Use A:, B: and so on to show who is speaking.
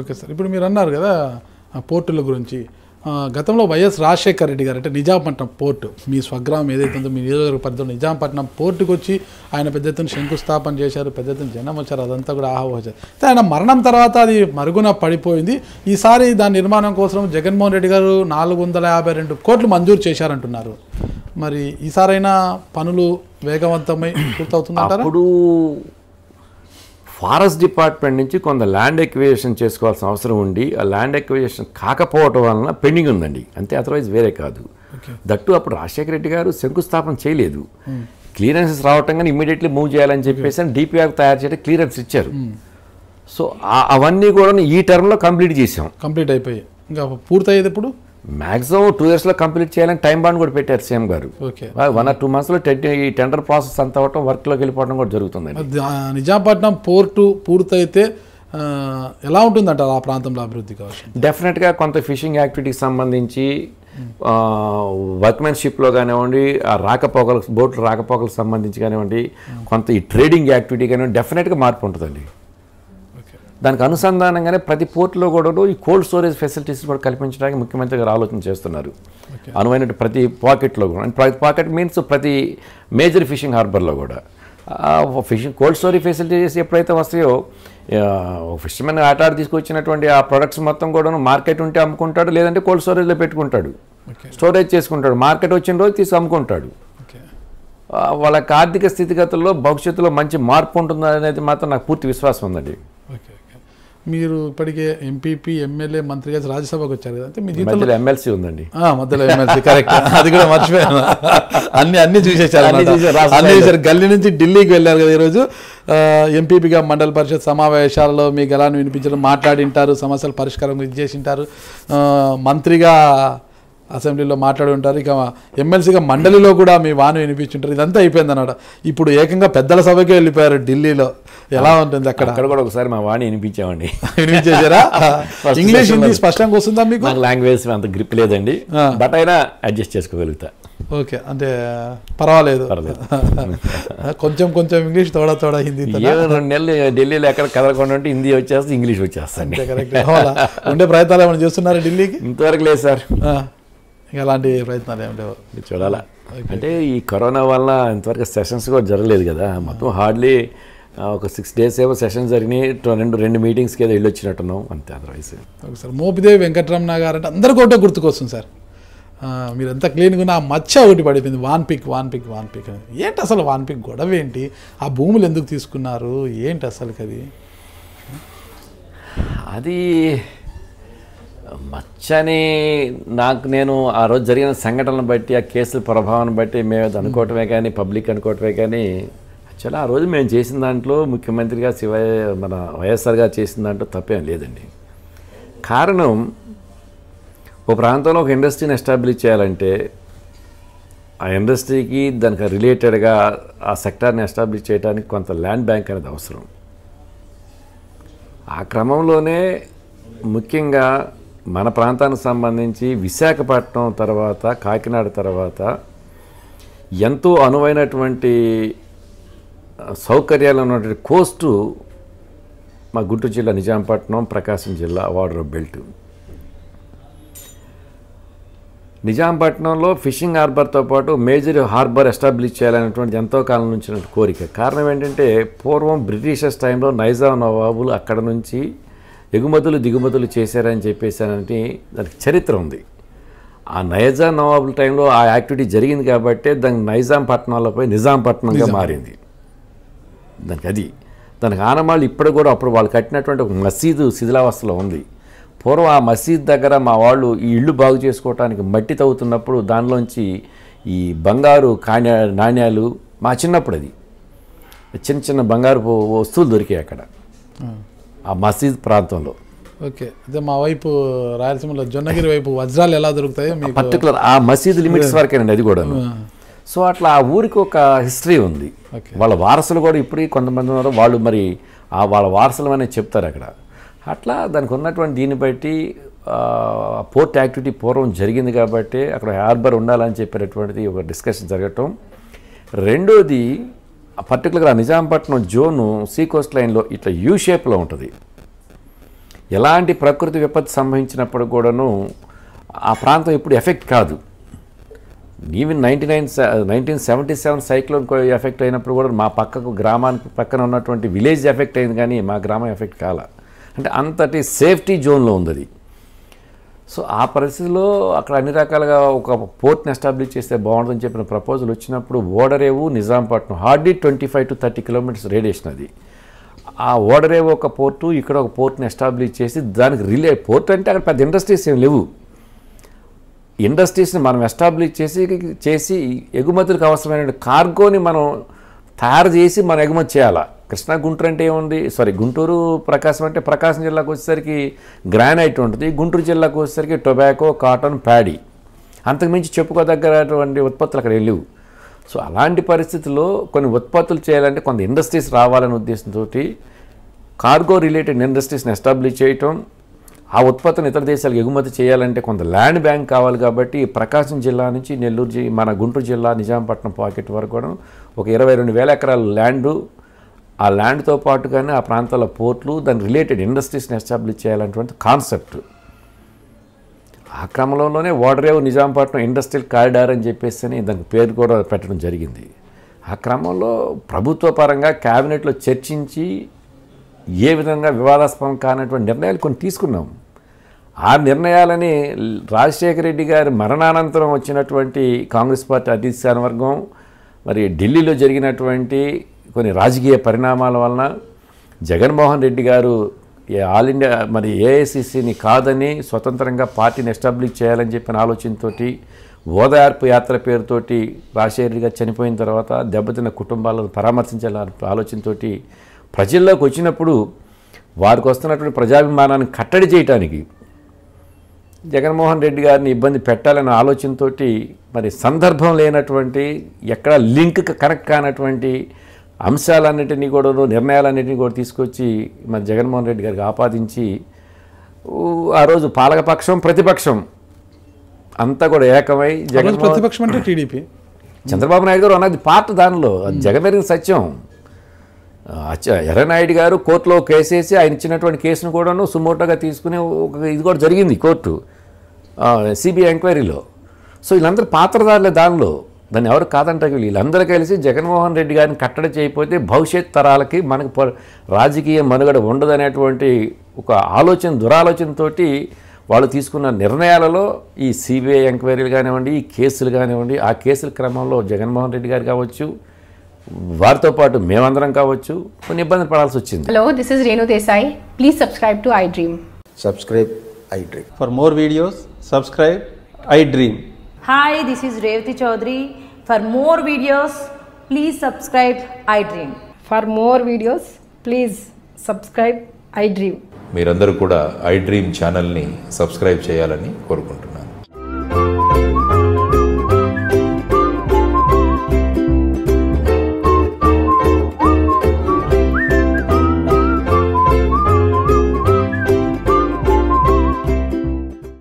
A: Okay sir ఇప్పుడు మీరు అన్నారు కదా పోర్టుల గురించి గతంలో వైఎస్ రాజశేఖర్ రెడ్డి గారు అంటే నిజాంపట్నం పోర్టు మీ స్వగ్రామం ఏదైతే ఉందో మీ నియోజకవర్గ పరిధిలో నిజాంపట్నం పోర్టుకు వచ్చి ఆయన పెద్ద ఎత్తున శంకుస్థాపన చేశారు పెద్ద ఎత్తున జనం వచ్చారు అదంతా కూడా ఆహ్వాచారు అయితే ఆయన మరణం తర్వాత అది మరుగున పడిపోయింది ఈసారి దాని నిర్మాణం కోసం జగన్మోహన్ రెడ్డి గారు నాలుగు వందల యాభై రెండు కోట్లు మంజూరు చేశారంటున్నారు మరి ఈసారైనా పనులు వేగవంతమై పూర్తవుతుందంటారా అప్పుడు
B: ఫారెస్ట్ డిపార్ట్మెంట్ నుంచి కొంత ల్యాండ్ ఎక్విజేషన్ చేసుకోవాల్సిన అవసరం ఉండి ఆ ల్యాండ్ ఎక్విజేషన్ కాకపోవటం వలన పెండింగ్ ఉందండి అంతే అదర్వైజ్ వేరే కాదు దట్టు అప్పుడు రాజశేఖర రెడ్డి గారు శంకుస్థాపన చేయలేదు క్లియరెన్సెస్ రావటం కానీ ఇమీడియట్లీ మూవ్ చేయాలని చెప్పేసి డిపిఆర్ తయారు చేయడం క్లియరెన్స్ ఇచ్చారు సో అవన్నీ కూడా ఈ టర్మ్లో కంప్లీట్ చేసాం కంప్లీట్ అయిపోయాయి ఇంకా పూర్తయ్యేది ఇప్పుడు మ్యాక్సిమం టూ ఇయర్స్లో కంప్లీట్ చేయాలని టైం బాండ్ కూడా పెట్టారు సీఎం గారు వన్ ఆర్ టూ మంత్స్లో ఈ టెండర్ ప్రాసెస్ అంత అవటం వర్క్లోకి వెళ్ళిపోవడం కూడా జరుగుతుంది
A: నిజాంపట్నం పోర్టు పూర్తయితే ఎలా ఉంటుందంట ఆ ప్రాంతంలో అభివృద్ధి కావచ్చు
B: డెఫినెట్గా కొంత ఫిషింగ్ యాక్టివిటీకి సంబంధించి వర్క్మెన్షిప్లో కానివ్వండి రాకపోకలకు బోట్లు రాకపోకలకు సంబంధించి కానివ్వండి hmm. కొంత ఈ ట్రేడింగ్ యాక్టివిటీ కానివ్వండి డెఫినెట్గా మార్పు ఉంటుందండి దానికి అనుసంధానంగానే ప్రతి పోర్టులో కూడా ఈ కోల్డ్ స్టోరేజ్ ఫెసిలిటీస్ కూడా కల్పించడానికి ముఖ్యమంత్రి గారు ఆలోచన చేస్తున్నారు అనువైన ప్రతి పాకెట్లో కూడా ప్రతి పాకెట్ మీన్స్ ప్రతి మేజర్ ఫిషింగ్ హార్బర్లో కూడా ఫిషింగ్ కోల్డ్ స్టోరేజ్ ఫెసిలిటీస్ ఎప్పుడైతే వస్తాయో ఫిషర్మెన్ ఆటాడు తీసుకొచ్చినటువంటి ఆ ప్రొడక్ట్స్ మొత్తం కూడా మార్కెట్ ఉంటే అమ్ముకుంటాడు లేదంటే కోల్డ్ స్టోరేజ్లో పెట్టుకుంటాడు స్టోరేజ్ చేసుకుంటాడు మార్కెట్ వచ్చిన రోజు తీసి అమ్ముకుంటాడు వాళ్ళకి ఆర్థిక స్థితిగతుల్లో భవిష్యత్తులో మంచి మార్పు ఉంటుంది అనేది మాత్రం నాకు పూర్తి విశ్వాసం ఉందండి
A: మీరు ఇప్పటికే ఎంపీపీ ఎమ్మెల్యే మంత్రిగా రాజ్యసభకు వచ్చారు కదా అంటే మీ జీవితంలో ఎమ్మెల్సీ ఉందండి మధ్యలో ఎమ్మెల్సీ కరెక్ట్ అది కూడా మర్చిపోయాను అన్ని అన్ని చూసేసారు అన్ని చూసారు గల్లీ నుంచి ఢిల్లీకి వెళ్ళారు కదా ఈరోజు ఎంపీపీగా మండల పరిషత్ సమావేశాల్లో మీ గలాన్ని వినిపించడం మాట్లాడింటారు సమస్యల పరిష్కారం చేసింటారు మంత్రిగా అసెంబ్లీలో మాట్లాడి ఉంటారు ఇక ఎమ్మెల్సీగా మండలిలో కూడా మీ వాను వినిపించుంటారు ఇదంతా అయిపోయింది అన్నమాట ఇప్పుడు ఏకంగా పెద్దల సభకే వెళ్ళిపోయారు ఢిల్లీలో ఎలా ఉంటుంది అక్కడ అక్కడ
B: కూడా ఒకసారి మా వాణి వినిపించామండి వినిపించేసారా ఇంగ్లీష్ హిందీ స్పష్టంగా వస్తుందా మీకు లాంగ్వేజ్ అంత గ్రిప్ లేదండి బట్ అయినా అడ్జస్ట్ చేసుకోగలుగుతా ఓకే అంటే పర్వాలేదు
A: కొంచెం కొంచెం ఇంగ్లీష్ తోడా తోడా హిందీ రెండు
B: నెలలు ఢిల్లీలో ఎక్కడ కదలకుండా ఉంటే హిందీ వచ్చేస్తే ఇంగ్లీష్ వచ్చేస్తా ఉండే ప్రయత్నాలు ఏమైనా చేస్తున్నారు ఢిల్లీకి ఇంతవరకు లేదు
A: సార్ అలాంటి ప్రయత్నాలు ఏమి లేవు చూడాలా
B: అంటే ఈ కరోనా వల్ల ఇంతవరకు సెషన్స్ కూడా జరగలేదు కదా మొత్తం హార్డ్లీ ఒక సిక్స్ డేస్ ఏమో సెషన్ జరిగినాయి రెండు రెండు మీటింగ్స్కి ఏదో వెళ్ళొచ్చినట్టున్నాం అంతే otherwise
A: okay sir Mopidevi Venkataramana గారు అంటే అందరికీ ఒకటో గుర్తుకొస్తుంది సార్ మీరు ఎంత క్లీన్గా నా మచ్చ ఒకటి పడిపోయింది Vanpic Vanpic Vanpic అని ఏంటి అసలు వాన్ పిక్ గొడవ ఏంటి ఆ భూములు ఎందుకు తీసుకున్నారు ఏంటి అసలు అది
B: అది మచ్చని నాకు నేను ఆ రోజు జరిగిన సంఘటనను బట్టి ఆ కేసుల ప్రభావాన్ని బట్టి మేము అది అనుకోవటమే కానీ పబ్లిక్ అనుకోవటమే కానీ యాక్చువల్లీ ఆ రోజు మేము చేసిన దాంట్లో ముఖ్యమంత్రిగా శివ మన వైఎస్ఆర్ గారు చేసిన దాంట్లో తప్పేం లేదండి కారణం ఒక ప్రాంతంలో ఒక ఇండస్ట్రీని ఎస్టాబ్లిష్ చేయాలంటే ఆ ఇండస్ట్రీకి దానికి రిలేటెడ్గా ఆ సెక్టార్ని ఎస్టాబ్లిష్ చేయడానికి కొంత ల్యాండ్ బ్యాంక్ అనేది అవసరం ఆ క్రమంలోనే ముఖ్యంగా మన ప్రాంతానికి సంబంధించి విశాఖపట్నం తర్వాత కాకినాడ తర్వాత ఎంతో అనువైనటువంటి సౌకర్యాలు ఉన్నటువంటి కోస్టు మా గుంటూరు జిల్లా నిజాంపట్నం ప్రకాశం జిల్లా వాడర్ బెల్ట్ నిజాంపట్నంలో ఫిషింగ్ హార్బర్తో పాటు మేజర్ హార్బర్ ఎస్టాబ్లిష్ చేయాలనేటువంటి ఎంతో కాలం నుంచి కోరిక కారణం ఏంటంటే పూర్వం బ్రిటిషర్స్ టైంలో నైజాం నవాబులు అక్కడ నుంచి ఎగుమతులు దిగుమతులు చేశారని చెప్పేసానంటే దానికి చరిత్ర ఉంది ఆ నైజాం నవాబుల టైంలో ఆ యాక్టివిటీ జరిగింది కాబట్టి దానికి నైజాం పట్టణాలపై నిజాం పట్టణంగా మారింది దానికి అది దానికి ఆనమాళ్ళు ఇప్పుడు కూడా అప్పుడు వాళ్ళు కట్టినటువంటి ఒక మసీదు శిథిలావస్థలో ఉంది పూర్వం ఆ మసీద్ దగ్గర మా వాళ్ళు ఈ ఇళ్ళు బాగు చేసుకోవడానికి మట్టి తవ్వుతున్నప్పుడు దానిలోంచి ఈ బంగారు కాణ్యా నాణ్యాలు మా చిన్నప్పుడు అది చిన్న చిన్న బంగారు వస్తువులు దొరికాయి అక్కడ ఆ మసీద్ ప్రాంతంలో
A: ఓకే అదే మా వైపు రాయలసీమలో జొన్నగిరి వైపు వజ్రాలు ఎలా దొరుకుతాయో మీకు పర్టికులర్ ఆ మసీద్ లిమిట్స్ వరకేనండి అది కూడా
B: సో అట్లా ఆ ఊరికి ఒక హిస్టరీ ఉంది వాళ్ళ వారసులు కూడా ఇప్పుడు కొంతమంది ఉన్నారు వాళ్ళు మరి ఆ వాళ్ళ వారసులు అనేది చెప్తారు అక్కడ అట్లా దానికి ఉన్నటువంటి దీన్ని బట్టి పోర్ట్ యాక్టివిటీ పూర్వం జరిగింది కాబట్టి అక్కడ హార్బర్ ఉండాలని చెప్పినటువంటిది ఒక డిస్కషన్ జరగటం రెండోది పర్టికులర్గా నిజాంపట్నం జోను సీ కోస్ట్ లైన్లో ఇట్లా యూ షేప్లో ఉంటుంది ఎలాంటి ప్రకృతి విపత్తు సంభవించినప్పుడు కూడాను ఆ ప్రాంతం ఇప్పుడు ఎఫెక్ట్ కాదు even ninety nine nineteen seventy seven cyclone effect అయినప్పుడు కూడా మా పక్కకు గ్రామానికి పక్కన ఉన్నటువంటి విలేజ్ ఎఫెక్ట్ అయింది కానీ మా గ్రామం ఎఫెక్ట్ కాల అంటే అంతటి సేఫ్టీ జోన్లో ఉంది అది సో ఆ పరిస్థితిలో అక్కడ అన్ని రకాలుగా ఒక పోర్ట్ని ఎస్టాబ్లిష్ చేస్తే బాగుంటుందని చెప్పిన ప్రపోజల్ వచ్చినప్పుడు Vodarevu Nizampatnam hardly twenty five to thirty kilometres radiation అది ఆ ఓడరేవు ఒక పోర్టు ఇక్కడ ఒక పోర్ట్ని ఎస్టాబ్లిష్ చేసి దానికి రిలే పోర్ట్ అంటే అక్కడ పెద్ద ఇండస్ట్రీస్ ఏం లేవు ఇండస్ట్రీస్ని మనం ఎస్టాబ్లిష్ చేసి చేసి ఎగుమతులకు అవసరమైన కార్గోని మనం తయారు చేసి మనం ఎగుమతి చేయాలా కృష్ణా గుంటూరు అంటే ఏముంది సారీ గుంటూరు ప్రకాశం అంటే ప్రకాశం జిల్లాకు వచ్చేసరికి గ్రానైట్ ఉంటుంది గుంటూరు జిల్లాకు వచ్చేసరికి టొబాకో కాటన్ ప్యాడీ అంతకుమించి చెప్పుకోదగ్గరటువంటి ఉత్పత్తులు అక్కడ లేవు సో అలాంటి పరిస్థితుల్లో కొన్ని ఉత్పత్తులు చేయాలంటే కొంత ఇండస్ట్రీస్ రావాలనే ఉద్దేశంతో కార్గో రిలేటెడ్ ఇండస్ట్రీస్ని ఎస్టాబ్లిష్ చేయటం ఆ ఉత్పత్తిని ఇతర దేశాలకు ఎగుమతి చేయాలంటే కొంత ల్యాండ్ బ్యాంక్ కావాలి కాబట్టి ప్రకాశం జిల్లా నుంచి నెల్లూరు మన గుంటూరు జిల్లా నిజాంపట్నం పాకెట్ వరకు కూడా ఒక ఇరవై రెండు వేల ఎకరాల ల్యాండు ఆ ల్యాండ్తో పాటుగానే ఆ ప్రాంతాల పోర్ట్లు దాని రిలేటెడ్ ఇండస్ట్రీస్ని ఎస్టాబ్లిష్ చేయాలనేటువంటి కాన్సెప్ట్ ఆ క్రమంలోనే ఓడరేవు నిజాంపట్నం ఇండస్ట్రియల్ కారిడార్ అని చెప్పేసి దానికి పేరు కూడా పెట్టడం జరిగింది ఆ క్రమంలో ప్రభుత్వ పరంగా క్యాబినెట్లో చర్చించి ఏ విధంగా వివాదాస్పదం కానటువంటి నిర్ణయాలు కొన్ని తీసుకున్నాం ఆ నిర్ణయాలని రాజశేఖర రెడ్డి గారి మరణానంతరం వచ్చినటువంటి కాంగ్రెస్ పార్టీ అధికార వర్గం మరి ఢిల్లీలో జరిగినటువంటి కొన్ని రాజకీయ పరిణామాల వలన జగన్మోహన్ రెడ్డి గారు ఆల్ ఇండియా మరి ఏఐసిసిని కాదని స్వతంత్రంగా పార్టీని ఎస్టాబ్లిష్ చేయాలని చెప్పిన ఆలోచనతో ఓదార్పు యాత్ర పేరుతోటి రాజశేఖరిగా చనిపోయిన తర్వాత దెబ్బతిన్న కుటుంబాలను పరామర్శించాలని ఆలోచనతో ప్రజల్లోకి వచ్చినప్పుడు వారికి వస్తున్నటువంటి ప్రజాభిమానాన్ని కట్టడి చేయటానికి జగన్మోహన్ రెడ్డి గారిని ఇబ్బంది పెట్టాలనే ఆలోచనతోటి మరి సందర్భం లేనటువంటి ఎక్కడా లింక్ కనెక్ట్ కానటువంటి అంశాలన్నింటినీ కూడాను నిర్ణయాలన్నింటినీ కూడా తీసుకొచ్చి మన జగన్మోహన్ రెడ్డి గారికి ఆపాదించి ఆ రోజు పాలకపక్షం ప్రతిపక్షం అంతా కూడా ఏకమై జగన్ ప్రతిపక్షం అంటే టీడీపీ చంద్రబాబు నాయుడు గారు అన్నది పార్ట్ దానిలో జగమెరిగిన సత్యం ఎర్రనాయుడు గారు కోర్టులో కేసేసి ఆయన ఇచ్చినటువంటి కేసును కూడాను సుమోటోగా తీసుకుని ఒక ఇది కూడా జరిగింది కోర్టు సిబిఐ ఎంక్వైరీలో సో వీళ్ళందరూ పాత్రదారులే దానిలో దాన్ని ఎవరు కాదంటే వీళ్ళందరూ కలిసి జగన్మోహన్ రెడ్డి గారిని కట్టడి చేయకపోతే భవిష్యత్ తరాలకి మనకు రాజకీయ మనుగడ ఉండదనేటువంటి ఒక ఆలోచన దురాలోచనతోటి వాళ్ళు తీసుకున్న నిర్ణయాలలో ఈ సిబిఐ ఎంక్వైరీలు కానివ్వండి ఈ కేసులు కానివ్వండి ఆ కేసుల క్రమంలో జగన్మోహన్ రెడ్డి గారు కావచ్చు వారితో పాటు మేమందరం కావచ్చు కొన్ని ఇబ్బందులు పడాల్సి వచ్చింది hello this is Renu Desai please subscribe to iDream subscribe iDream for more videos subscribe iDream hi this is Revathi Chowdary for more videos
A: please subscribe iDream for more videos please subscribe iDream
B: మీరందరూ కూడా I dream ఛానల్ని subscribe చేయాలని కోరుకుంటున్నారు